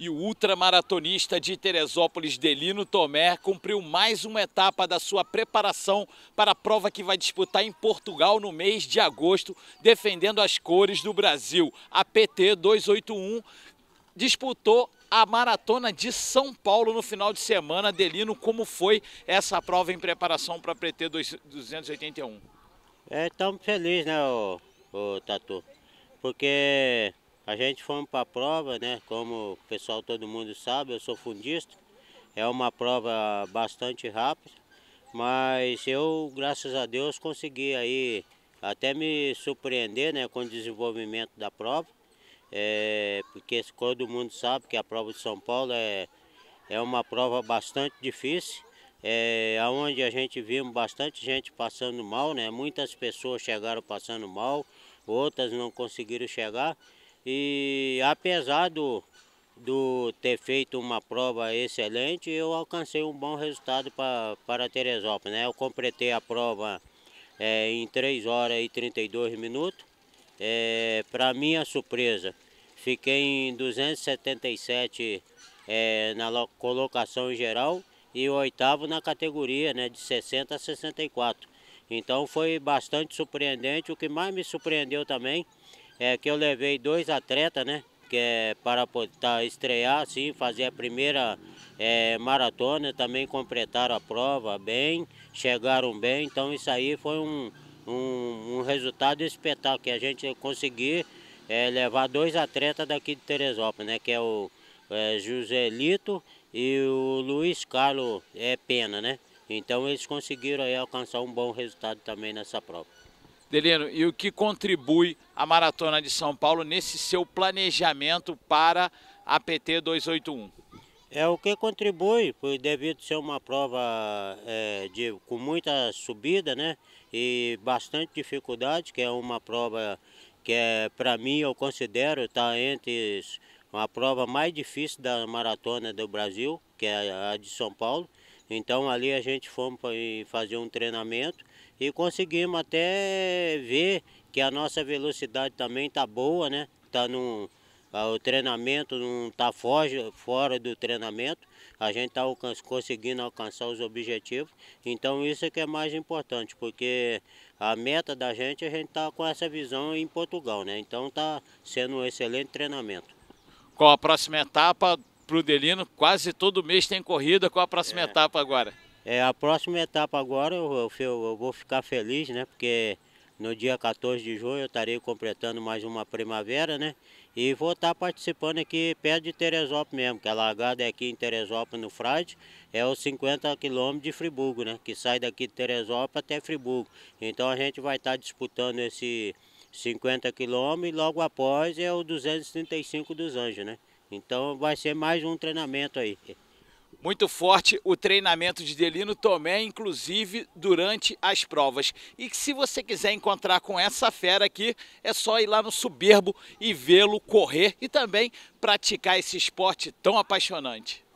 E o ultramaratonista de Teresópolis, Delino Tomé, cumpriu mais uma etapa da sua preparação para a prova que vai disputar em Portugal no mês de agosto, defendendo as cores do Brasil. A PT 281 disputou a maratona de São Paulo no final de semana. Delino, como foi essa prova em preparação para a PT 281? Estamos tão felizes, né, o, o Tatu? Porque a gente foi para a prova, né? Como o pessoal todo mundo sabe, eu sou fundista. É uma prova bastante rápida, mas eu, graças a Deus, consegui aí até me surpreender né, com o desenvolvimento da prova. É, porque todo mundo sabe que a prova de São Paulo é, é uma prova bastante difícil, é, onde a gente viu bastante gente passando mal, né? muitas pessoas chegaram passando mal, outras não conseguiram chegar. E apesar do, do ter feito uma prova excelente, eu alcancei um bom resultado pra, para Teresópolis. Né? Eu completei a prova é, em 3 horas e 32 minutos. É, para minha surpresa, fiquei em 277 é, na colocação em geral e oitavo na categoria né, de 60 a 64. Então foi bastante surpreendente. O que mais me surpreendeu também é que eu levei dois atletas, né? Que é para tá, estrear, sim, fazer a primeira é, maratona, também completaram a prova bem, chegaram bem, então isso aí foi um, um, um resultado espetáculo, que a gente conseguir é, levar dois atletas daqui de Teresópolis, né? Que é o é, Lito e o Luiz Carlos é, Pena, né? Então eles conseguiram aí, alcançar um bom resultado também nessa prova. Delino, e o que contribui a Maratona de São Paulo nesse seu planejamento para a PT 281? É o que contribui, por devido ser uma prova é, de, com muita subida né, e bastante dificuldade, que é uma prova que é, para mim eu considero está entre a prova mais difícil da maratona do Brasil, que é a de São Paulo. Então ali a gente fomos fazer um treinamento e conseguimos até ver que a nossa velocidade também está boa, né? Tá no o treinamento não está fora do treinamento, a gente está conseguindo alcançar os objetivos. Então isso é que é mais importante, porque a meta da gente, a gente está com essa visão em Portugal, né? Então está sendo um excelente treinamento. Qual a próxima etapa para o Delino. Quase todo mês tem corrida. Qual a próxima é. etapa agora? É, a próxima etapa agora eu, eu, eu, vou ficar feliz, né? Porque no dia 14 de junho eu estarei completando mais uma primavera, né? E vou estar participando aqui perto de Teresópolis mesmo, que a largada é aqui em Teresópolis, no Frade, é os 50 quilômetros de Friburgo, né? Que sai daqui de Teresópolis até Friburgo. Então a gente vai estar disputando esse 50 quilômetros e logo após é o 235 dos Anjos, né? Então vai ser mais um treinamento aí. Muito forte o treinamento de Delino Tomé, inclusive durante as provas. E se você quiser encontrar com essa fera aqui, é só ir lá no Soberbo e vê-lo correr e também praticar esse esporte tão apaixonante.